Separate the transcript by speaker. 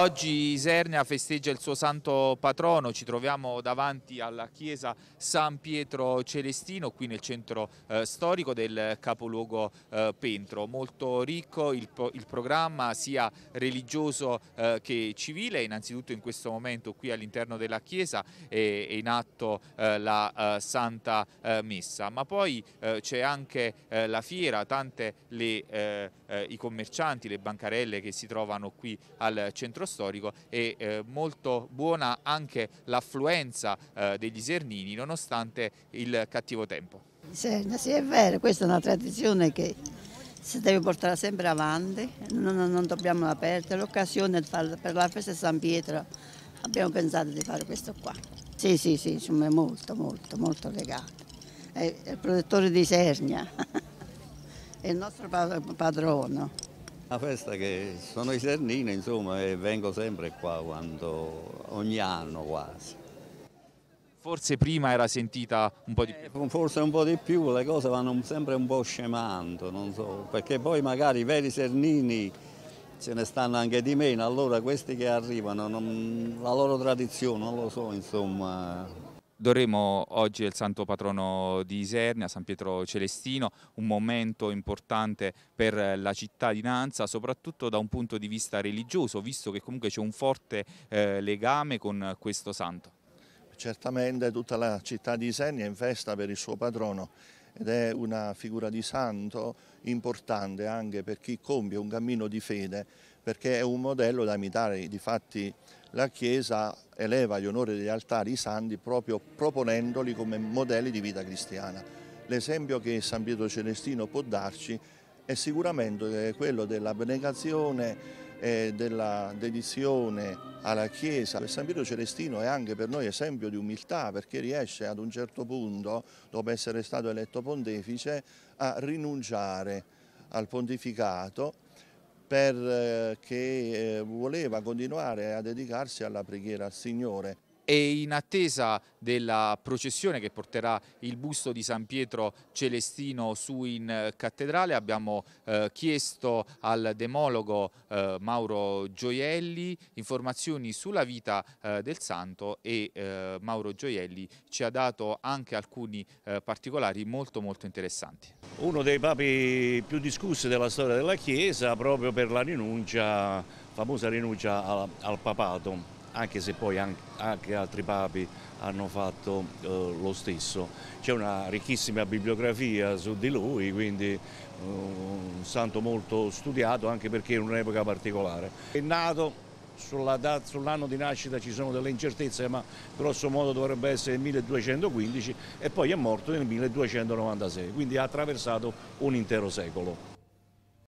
Speaker 1: Oggi Isernia festeggia il suo santo patrono, ci troviamo davanti alla chiesa San Pietro Celestino qui nel centro eh, storico del capoluogo eh, Pentro. Molto ricco il, il programma sia religioso eh, che civile, innanzitutto in questo momento qui all'interno della chiesa è, è in atto eh, la eh, Santa eh, Messa, ma poi c'è anche la fiera, tante le, i commercianti, le bancarelle che si trovano qui al centro storico è eh, molto buona anche l'affluenza eh, degli Isernini nonostante il cattivo tempo.
Speaker 2: Sì, sì, è vero, questa è una tradizione che si deve portare sempre avanti, non, non dobbiamo perdere. L'occasione per la festa di San Pietro abbiamo pensato di fare questo qua. Sì, sì, sì, insomma è molto, molto, molto legato. È il protettore di Sernia, è il nostro padrono.
Speaker 3: La festa che sono i Sernini, insomma, e vengo sempre qua quando, ogni anno quasi. Forse prima era sentita un po' di eh, più. Eh, forse un po' di più, le cose vanno sempre un po' scemando, non so, perché poi magari i veri Sernini ce ne stanno anche di meno, allora
Speaker 1: questi che arrivano, non, la loro tradizione, non lo so, insomma, Dovremo oggi il santo patrono di Isernia, San Pietro Celestino, un momento importante per la cittadinanza, soprattutto da un punto di vista religioso, visto che comunque c'è un forte eh, legame con questo santo.
Speaker 4: Certamente tutta la città di Isernia è in festa per il suo patrono ed è una figura di santo importante anche per chi compie un cammino di fede, perché è un modello da imitare, di fatti la Chiesa eleva gli onori degli altari i santi proprio proponendoli come modelli di vita cristiana. L'esempio che San Pietro Celestino può darci è sicuramente quello dell'abnegazione e della dedizione alla Chiesa. San Pietro Celestino è anche per noi esempio di umiltà perché riesce ad un certo punto, dopo essere stato eletto pontefice, a rinunciare al pontificato perché eh, eh, voleva continuare a dedicarsi alla preghiera al Signore
Speaker 1: e in attesa della processione che porterà il busto di San Pietro Celestino su in eh, cattedrale abbiamo eh, chiesto al demologo eh, Mauro Gioielli informazioni sulla vita eh, del santo e eh, Mauro Gioielli ci ha dato anche alcuni eh, particolari molto molto interessanti.
Speaker 5: Uno dei papi più discussi della storia della Chiesa proprio per la rinuncia, famosa rinuncia al, al papato anche se poi anche, altri papi hanno fatto eh, lo stesso. C'è una ricchissima bibliografia su di lui, quindi eh, un santo molto studiato anche perché in un'epoca particolare. È nato sull'anno sull di nascita ci sono delle incertezze, ma grosso modo dovrebbe essere il 1215 e poi è morto nel 1296, quindi ha attraversato un intero secolo.